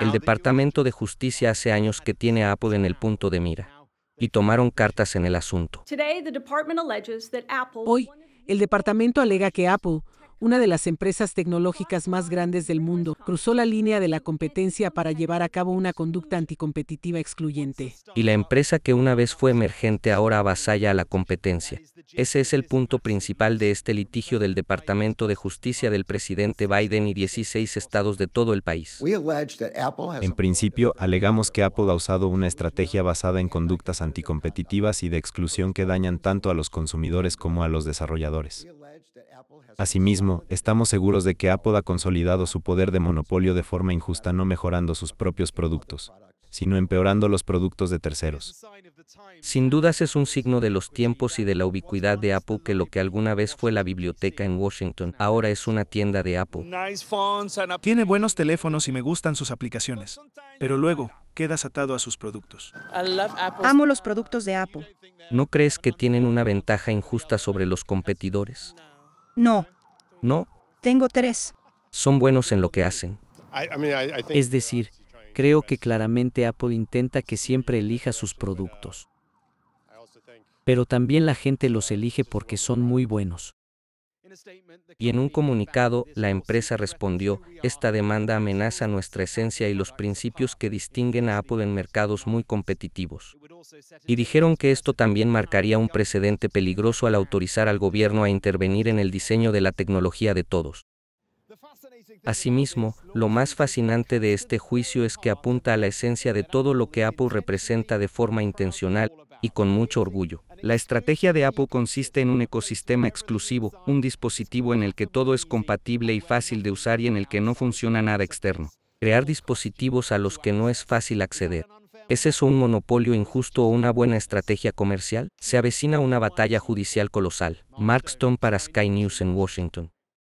El Departamento de Justicia hace años que tiene a Apple en el punto de mira y tomaron cartas en el asunto. Hoy, el departamento alega que Apple, una de las empresas tecnológicas más grandes del mundo, cruzó la línea de la competencia para llevar a cabo una conducta anticompetitiva excluyente. Y la empresa que una vez fue emergente ahora avasalla a la competencia. Ese es el punto principal de este litigio del Departamento de Justicia del presidente Biden y 16 estados de todo el país. En principio, alegamos que Apple ha usado una estrategia basada en conductas anticompetitivas y de exclusión que dañan tanto a los consumidores como a los desarrolladores. Asimismo, estamos seguros de que Apple ha consolidado su poder de monopolio de forma injusta no mejorando sus propios productos, sino empeorando los productos de terceros. Sin dudas es un signo de los tiempos y de la ubicuidad de Apple que lo que alguna vez fue la biblioteca en Washington ahora es una tienda de Apple. Tiene buenos teléfonos y me gustan sus aplicaciones, pero luego quedas atado a sus productos. Amo los productos de Apple. ¿No crees que tienen una ventaja injusta sobre los competidores? No. ¿No? Tengo tres. Son buenos en lo que hacen. Es decir, Creo que claramente Apple intenta que siempre elija sus productos. Pero también la gente los elige porque son muy buenos. Y en un comunicado, la empresa respondió, esta demanda amenaza nuestra esencia y los principios que distinguen a Apple en mercados muy competitivos. Y dijeron que esto también marcaría un precedente peligroso al autorizar al gobierno a intervenir en el diseño de la tecnología de todos. Asimismo, lo más fascinante de este juicio es que apunta a la esencia de todo lo que Apple representa de forma intencional y con mucho orgullo. La estrategia de Apple consiste en un ecosistema exclusivo, un dispositivo en el que todo es compatible y fácil de usar y en el que no funciona nada externo. Crear dispositivos a los que no es fácil acceder. ¿Es eso un monopolio injusto o una buena estrategia comercial? Se avecina una batalla judicial colosal. Mark Stone para Sky News en Washington.